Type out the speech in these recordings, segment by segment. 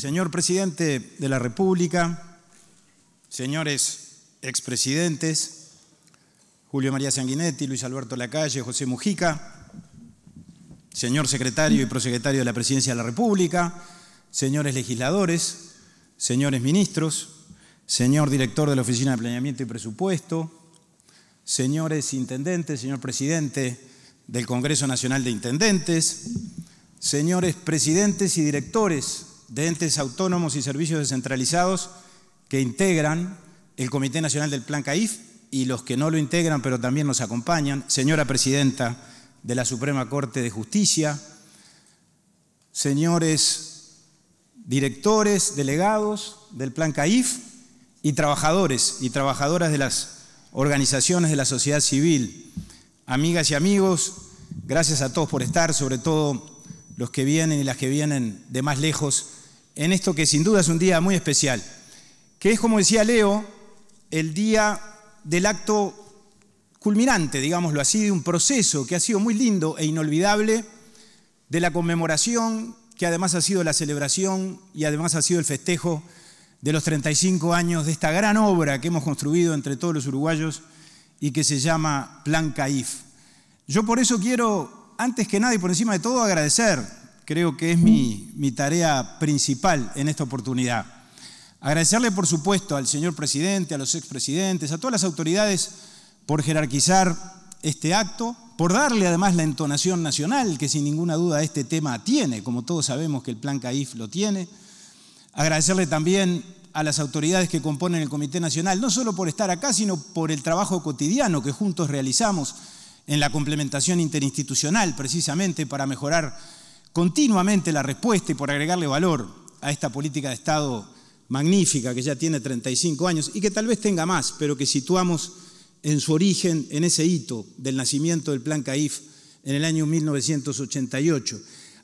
Señor presidente de la República, señores expresidentes, Julio María Sanguinetti, Luis Alberto Lacalle, José Mujica, señor secretario y prosecretario de la Presidencia de la República, señores legisladores, señores ministros, señor director de la Oficina de Planeamiento y Presupuesto, señores intendentes, señor presidente del Congreso Nacional de Intendentes, señores presidentes y directores de entes autónomos y servicios descentralizados que integran el Comité Nacional del Plan CAIF y los que no lo integran pero también nos acompañan, señora Presidenta de la Suprema Corte de Justicia, señores directores, delegados del Plan CAIF y trabajadores y trabajadoras de las organizaciones de la sociedad civil, amigas y amigos, gracias a todos por estar, sobre todo los que vienen y las que vienen de más lejos en esto que sin duda es un día muy especial, que es, como decía Leo, el día del acto culminante, digámoslo así, de un proceso que ha sido muy lindo e inolvidable, de la conmemoración, que además ha sido la celebración y además ha sido el festejo de los 35 años de esta gran obra que hemos construido entre todos los uruguayos y que se llama Plan CAIF. Yo por eso quiero, antes que nada y por encima de todo, agradecer creo que es mi, mi tarea principal en esta oportunidad. Agradecerle, por supuesto, al señor presidente, a los expresidentes, a todas las autoridades por jerarquizar este acto, por darle además la entonación nacional, que sin ninguna duda este tema tiene, como todos sabemos que el Plan CAIF lo tiene. Agradecerle también a las autoridades que componen el Comité Nacional, no solo por estar acá, sino por el trabajo cotidiano que juntos realizamos en la complementación interinstitucional, precisamente para mejorar continuamente la respuesta y por agregarle valor a esta política de Estado magnífica que ya tiene 35 años y que tal vez tenga más, pero que situamos en su origen, en ese hito del nacimiento del Plan CAIF en el año 1988.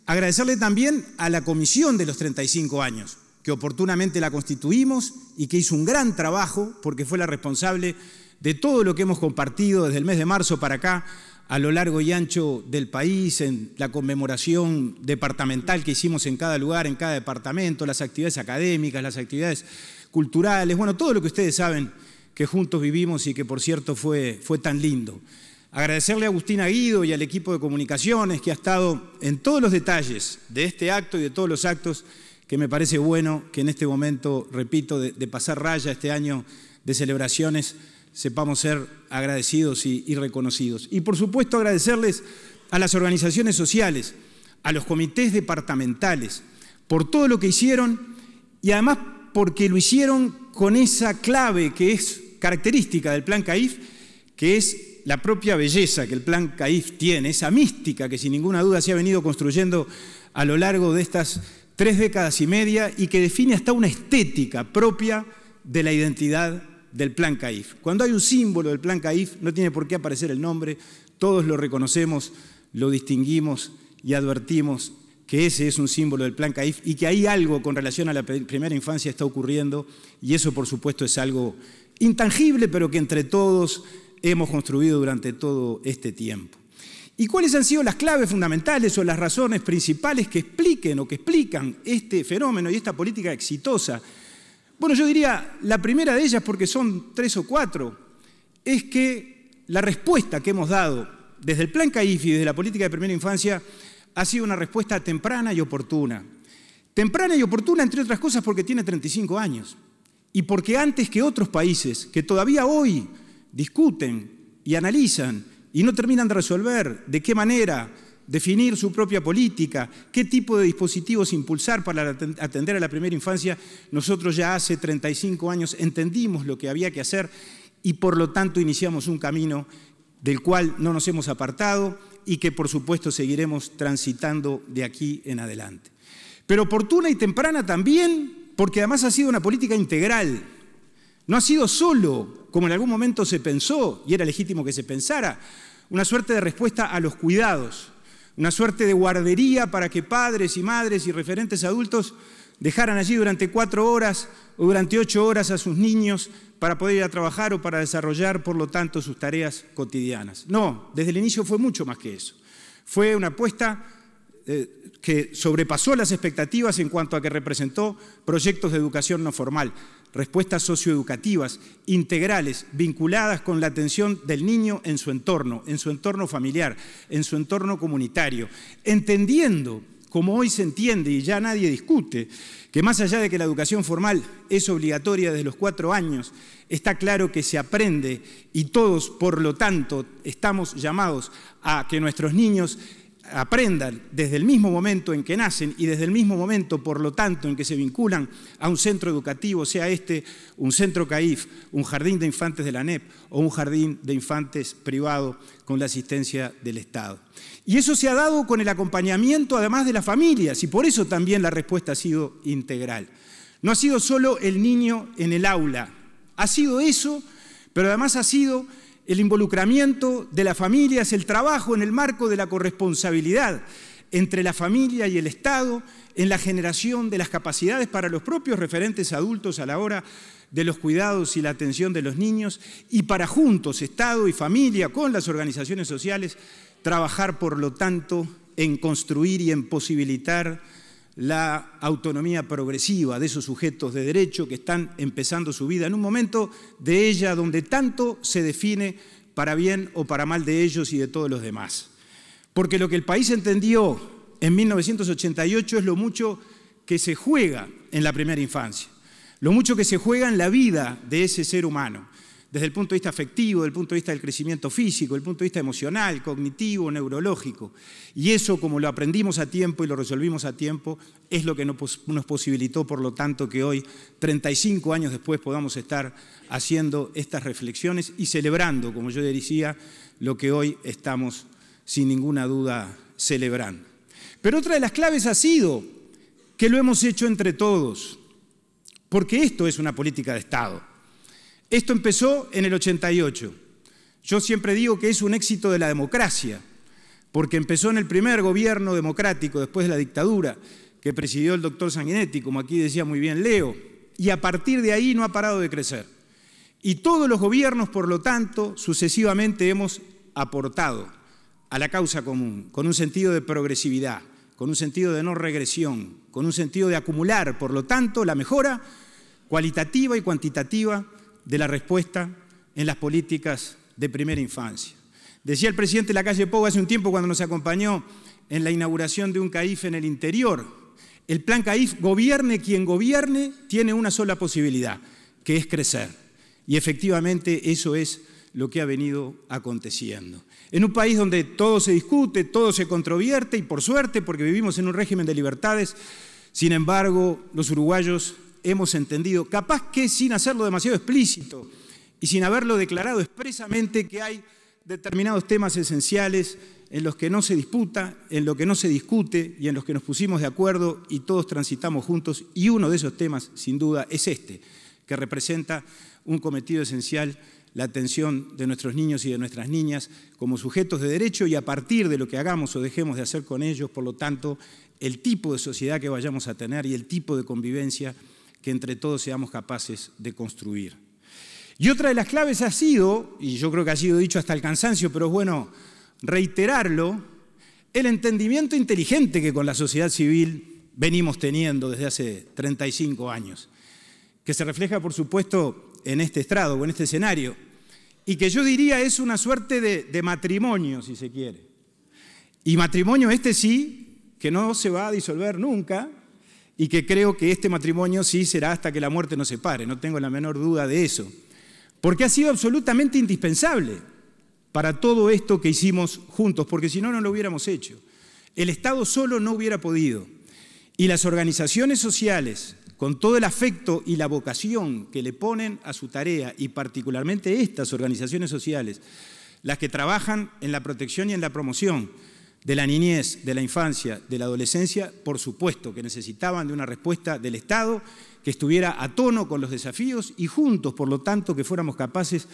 Agradecerle también a la Comisión de los 35 años, que oportunamente la constituimos y que hizo un gran trabajo porque fue la responsable de todo lo que hemos compartido desde el mes de marzo para acá a lo largo y ancho del país, en la conmemoración departamental que hicimos en cada lugar, en cada departamento, las actividades académicas, las actividades culturales, bueno, todo lo que ustedes saben que juntos vivimos y que por cierto fue, fue tan lindo. Agradecerle a Agustín Aguido y al equipo de comunicaciones que ha estado en todos los detalles de este acto y de todos los actos que me parece bueno que en este momento, repito, de, de pasar raya este año de celebraciones sepamos ser agradecidos y, reconocidos. Y por supuesto agradecerles a las organizaciones sociales, a los comités departamentales, por todo lo que hicieron y además porque lo hicieron con esa clave que es característica del plan CAIF, que es la propia belleza que el plan CAIF tiene, esa mística que sin ninguna duda se ha venido construyendo a lo largo de estas tres décadas y media y que define hasta una estética propia de la identidad del Plan CAIF. Cuando hay un símbolo del Plan CAIF, no tiene por qué aparecer el nombre, todos lo reconocemos, lo distinguimos y advertimos que ese es un símbolo del Plan CAIF y que hay algo con relación a la primera infancia está ocurriendo y eso por supuesto es algo intangible, pero que entre todos hemos construido durante todo este tiempo. ¿Y cuáles han sido las claves fundamentales o las razones principales que expliquen o que explican este fenómeno y esta política exitosa bueno, yo diría, la primera de ellas, porque son tres o cuatro, es que la respuesta que hemos dado desde el Plan CAIFI y desde la política de primera infancia ha sido una respuesta temprana y oportuna. Temprana y oportuna, entre otras cosas, porque tiene 35 años y porque antes que otros países que todavía hoy discuten y analizan y no terminan de resolver de qué manera definir su propia política, qué tipo de dispositivos impulsar para atender a la primera infancia. Nosotros ya hace 35 años entendimos lo que había que hacer y por lo tanto iniciamos un camino del cual no nos hemos apartado y que por supuesto seguiremos transitando de aquí en adelante. Pero oportuna y temprana también, porque además ha sido una política integral. No ha sido solo, como en algún momento se pensó, y era legítimo que se pensara, una suerte de respuesta a los cuidados, una suerte de guardería para que padres y madres y referentes adultos dejaran allí durante cuatro horas o durante ocho horas a sus niños para poder ir a trabajar o para desarrollar, por lo tanto, sus tareas cotidianas. No, desde el inicio fue mucho más que eso. Fue una apuesta eh, que sobrepasó las expectativas en cuanto a que representó proyectos de educación no formal respuestas socioeducativas integrales, vinculadas con la atención del niño en su entorno, en su entorno familiar, en su entorno comunitario, entendiendo como hoy se entiende y ya nadie discute, que más allá de que la educación formal es obligatoria desde los cuatro años, está claro que se aprende y todos, por lo tanto, estamos llamados a que nuestros niños aprendan desde el mismo momento en que nacen y desde el mismo momento, por lo tanto, en que se vinculan a un centro educativo, sea este un centro CAIF, un jardín de infantes de la NEP o un jardín de infantes privado con la asistencia del Estado. Y eso se ha dado con el acompañamiento además de las familias y por eso también la respuesta ha sido integral. No ha sido solo el niño en el aula, ha sido eso, pero además ha sido el involucramiento de la familia es el trabajo en el marco de la corresponsabilidad entre la familia y el Estado, en la generación de las capacidades para los propios referentes adultos a la hora de los cuidados y la atención de los niños y para juntos, Estado y familia, con las organizaciones sociales, trabajar, por lo tanto, en construir y en posibilitar la autonomía progresiva de esos sujetos de derecho que están empezando su vida en un momento de ella donde tanto se define para bien o para mal de ellos y de todos los demás. Porque lo que el país entendió en 1988 es lo mucho que se juega en la primera infancia, lo mucho que se juega en la vida de ese ser humano desde el punto de vista afectivo, desde el punto de vista del crecimiento físico, desde el punto de vista emocional, cognitivo, neurológico. Y eso, como lo aprendimos a tiempo y lo resolvimos a tiempo, es lo que nos posibilitó, por lo tanto, que hoy, 35 años después, podamos estar haciendo estas reflexiones y celebrando, como yo decía, lo que hoy estamos, sin ninguna duda, celebrando. Pero otra de las claves ha sido que lo hemos hecho entre todos, porque esto es una política de Estado. Esto empezó en el 88. Yo siempre digo que es un éxito de la democracia, porque empezó en el primer gobierno democrático después de la dictadura que presidió el doctor Sanguinetti, como aquí decía muy bien Leo, y a partir de ahí no ha parado de crecer. Y todos los gobiernos, por lo tanto, sucesivamente hemos aportado a la causa común, con un sentido de progresividad, con un sentido de no regresión, con un sentido de acumular, por lo tanto, la mejora cualitativa y cuantitativa de la respuesta en las políticas de primera infancia. Decía el presidente de la calle Pogo hace un tiempo cuando nos acompañó en la inauguración de un CAIF en el interior. El plan CAIF, gobierne quien gobierne, tiene una sola posibilidad, que es crecer. Y efectivamente eso es lo que ha venido aconteciendo. En un país donde todo se discute, todo se controvierte, y por suerte, porque vivimos en un régimen de libertades, sin embargo, los uruguayos hemos entendido, capaz que sin hacerlo demasiado explícito y sin haberlo declarado expresamente que hay determinados temas esenciales en los que no se disputa, en los que no se discute y en los que nos pusimos de acuerdo y todos transitamos juntos. Y uno de esos temas, sin duda, es este, que representa un cometido esencial, la atención de nuestros niños y de nuestras niñas como sujetos de derecho y a partir de lo que hagamos o dejemos de hacer con ellos, por lo tanto, el tipo de sociedad que vayamos a tener y el tipo de convivencia que entre todos seamos capaces de construir. Y otra de las claves ha sido, y yo creo que ha sido dicho hasta el cansancio, pero es bueno reiterarlo, el entendimiento inteligente que con la sociedad civil venimos teniendo desde hace 35 años, que se refleja, por supuesto, en este estrado o en este escenario, y que yo diría es una suerte de, de matrimonio, si se quiere. Y matrimonio este sí, que no se va a disolver nunca, y que creo que este matrimonio sí será hasta que la muerte nos separe, no tengo la menor duda de eso, porque ha sido absolutamente indispensable para todo esto que hicimos juntos, porque si no, no lo hubiéramos hecho. El Estado solo no hubiera podido. Y las organizaciones sociales, con todo el afecto y la vocación que le ponen a su tarea, y particularmente estas organizaciones sociales, las que trabajan en la protección y en la promoción, de la niñez, de la infancia, de la adolescencia, por supuesto que necesitaban de una respuesta del Estado que estuviera a tono con los desafíos y juntos, por lo tanto, que fuéramos capaces,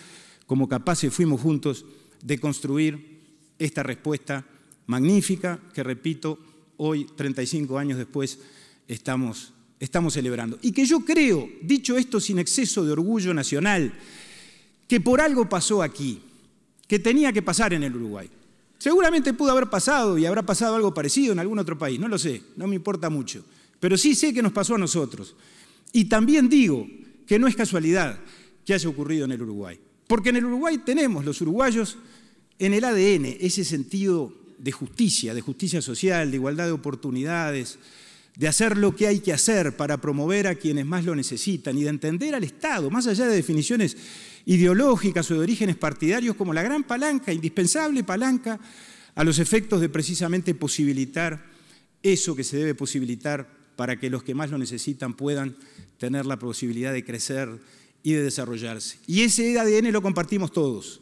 como capaces fuimos juntos, de construir esta respuesta magnífica que, repito, hoy, 35 años después, estamos, estamos celebrando. Y que yo creo, dicho esto sin exceso de orgullo nacional, que por algo pasó aquí, que tenía que pasar en el Uruguay Seguramente pudo haber pasado y habrá pasado algo parecido en algún otro país, no lo sé, no me importa mucho, pero sí sé que nos pasó a nosotros. Y también digo que no es casualidad que haya ocurrido en el Uruguay, porque en el Uruguay tenemos los uruguayos en el ADN ese sentido de justicia, de justicia social, de igualdad de oportunidades, de hacer lo que hay que hacer para promover a quienes más lo necesitan y de entender al Estado, más allá de definiciones ideológicas o de orígenes partidarios como la gran palanca, indispensable palanca, a los efectos de precisamente posibilitar eso que se debe posibilitar para que los que más lo necesitan puedan tener la posibilidad de crecer y de desarrollarse. Y ese ADN lo compartimos todos.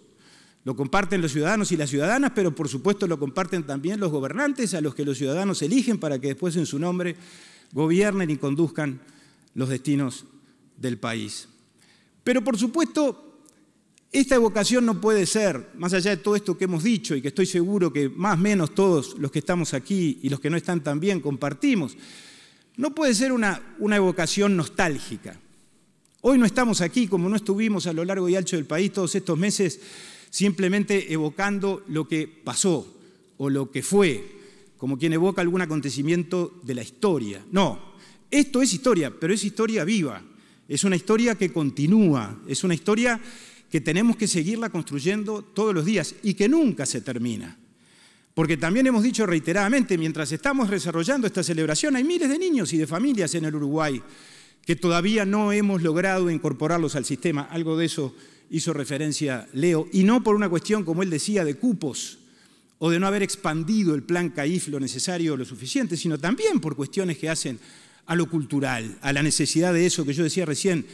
Lo comparten los ciudadanos y las ciudadanas, pero por supuesto lo comparten también los gobernantes a los que los ciudadanos eligen para que después en su nombre gobiernen y conduzcan los destinos del país. Pero por supuesto esta evocación no puede ser, más allá de todo esto que hemos dicho y que estoy seguro que más o menos todos los que estamos aquí y los que no están también compartimos, no puede ser una, evocación nostálgica. Hoy no estamos aquí, como no estuvimos a lo largo y ancho del país todos estos meses, simplemente evocando lo que pasó o lo que fue, como quien evoca algún acontecimiento de la historia. No, esto es historia, pero es historia viva, es una historia que continúa, es una historia que tenemos que seguirla construyendo todos los días y que nunca se termina. Porque también hemos dicho reiteradamente, mientras estamos desarrollando esta celebración, hay miles de niños y de familias en el Uruguay que todavía no hemos logrado incorporarlos al sistema. Algo de eso hizo referencia Leo. Y no por una cuestión, como él decía, de cupos o de no haber expandido el plan CAIF lo necesario o lo suficiente, sino también por cuestiones que hacen a lo cultural, a la necesidad de eso que yo decía recién,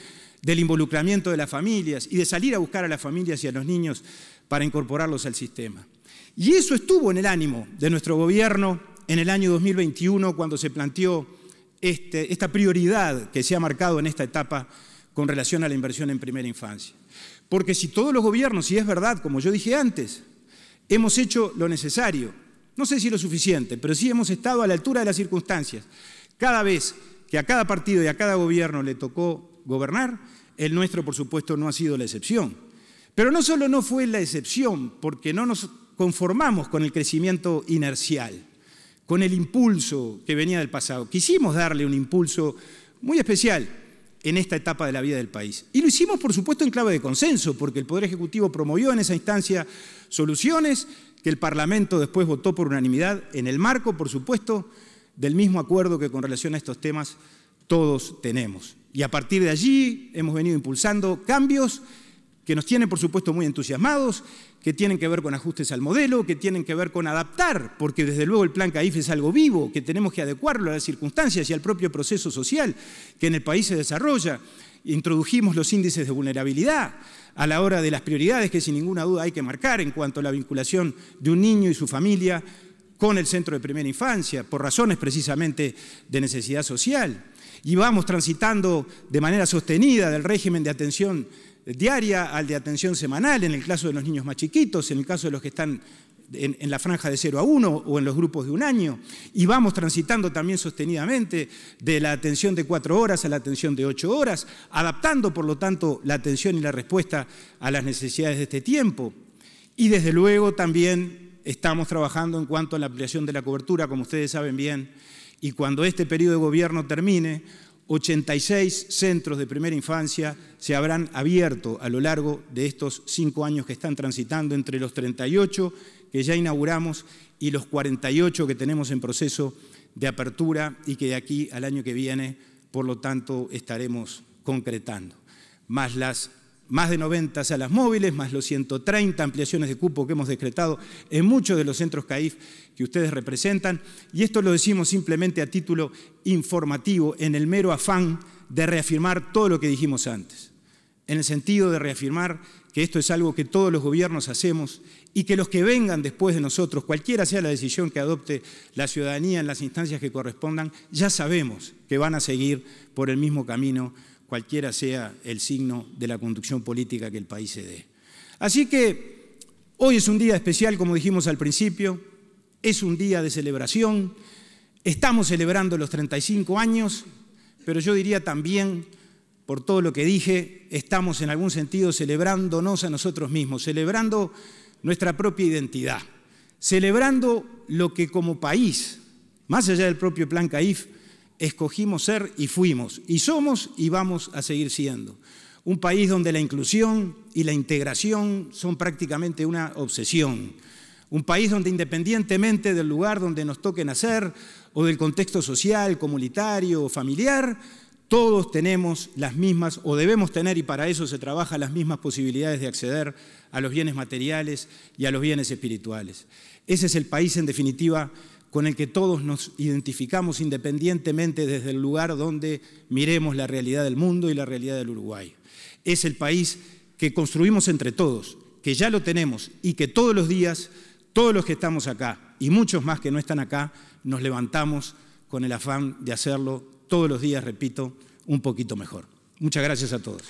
del involucramiento de las familias y de salir a buscar a las familias y a los niños para incorporarlos al sistema. Y eso estuvo en el ánimo de nuestro gobierno en el año 2021 cuando se planteó este, esta prioridad que se ha marcado en esta etapa con relación a la inversión en primera infancia. Porque si todos los gobiernos, y es verdad, como yo dije antes, hemos hecho lo necesario, no sé si lo suficiente, pero sí hemos estado a la altura de las circunstancias, cada vez que a cada partido y a cada gobierno le tocó gobernar. El nuestro, por supuesto, no ha sido la excepción. Pero no solo no fue la excepción, porque no nos conformamos con el crecimiento inercial, con el impulso que venía del pasado. Quisimos darle un impulso muy especial en esta etapa de la vida del país. Y lo hicimos, por supuesto, en clave de consenso, porque el Poder Ejecutivo promovió en esa instancia soluciones que el Parlamento después votó por unanimidad, en el marco, por supuesto, del mismo acuerdo que con relación a estos temas todos tenemos. Y a partir de allí hemos venido impulsando cambios que nos tienen, por supuesto, muy entusiasmados, que tienen que ver con ajustes al modelo, que tienen que ver con adaptar, porque desde luego el plan CAIF es algo vivo, que tenemos que adecuarlo a las circunstancias y al propio proceso social que en el país se desarrolla. Introdujimos los índices de vulnerabilidad a la hora de las prioridades que sin ninguna duda hay que marcar en cuanto a la vinculación de un niño y su familia con el centro de primera infancia, por razones precisamente de necesidad social y vamos transitando de manera sostenida del régimen de atención diaria al de atención semanal, en el caso de los niños más chiquitos, en el caso de los que están en, la franja de 0 a 1 o en los grupos de un año. Y vamos transitando también sostenidamente de la atención de 4 horas a la atención de 8 horas, adaptando por lo tanto la atención y la respuesta a las necesidades de este tiempo. Y desde luego también estamos trabajando en cuanto a la ampliación de la cobertura, como ustedes saben bien, y cuando este periodo de gobierno termine, 86 centros de primera infancia se habrán abierto a lo largo de estos cinco años que están transitando entre los 38 que ya inauguramos y los 48 que tenemos en proceso de apertura y que de aquí al año que viene, por lo tanto, estaremos concretando, más las más de 90 salas móviles, más los 130 ampliaciones de cupo que hemos decretado en muchos de los centros CAIF que ustedes representan. Y esto lo decimos simplemente a título informativo, en el mero afán de reafirmar todo lo que dijimos antes, en el sentido de reafirmar que esto es algo que todos los gobiernos hacemos y que los que vengan después de nosotros, cualquiera sea la decisión que adopte la ciudadanía en las instancias que correspondan, ya sabemos que van a seguir por el mismo camino cualquiera sea el signo de la conducción política que el país se dé. Así que hoy es un día especial, como dijimos al principio, es un día de celebración, estamos celebrando los 35 años, pero yo diría también, por todo lo que dije, estamos en algún sentido celebrándonos a nosotros mismos, celebrando nuestra propia identidad, celebrando lo que como país, más allá del propio plan CAIF, escogimos ser y fuimos, y somos y vamos a seguir siendo. Un país donde la inclusión y la integración son prácticamente una obsesión. Un país donde independientemente del lugar donde nos toque nacer o del contexto social, comunitario o familiar, todos tenemos las mismas, o debemos tener, y para eso se trabaja, las mismas posibilidades de acceder a los bienes materiales y a los bienes espirituales. Ese es el país, en definitiva, con el que todos nos identificamos independientemente desde el lugar donde miremos la realidad del mundo y la realidad del Uruguay. Es el país que construimos entre todos, que ya lo tenemos y que todos los días, todos los que estamos acá y muchos más que no están acá, nos levantamos con el afán de hacerlo todos los días, repito, un poquito mejor. Muchas gracias a todos.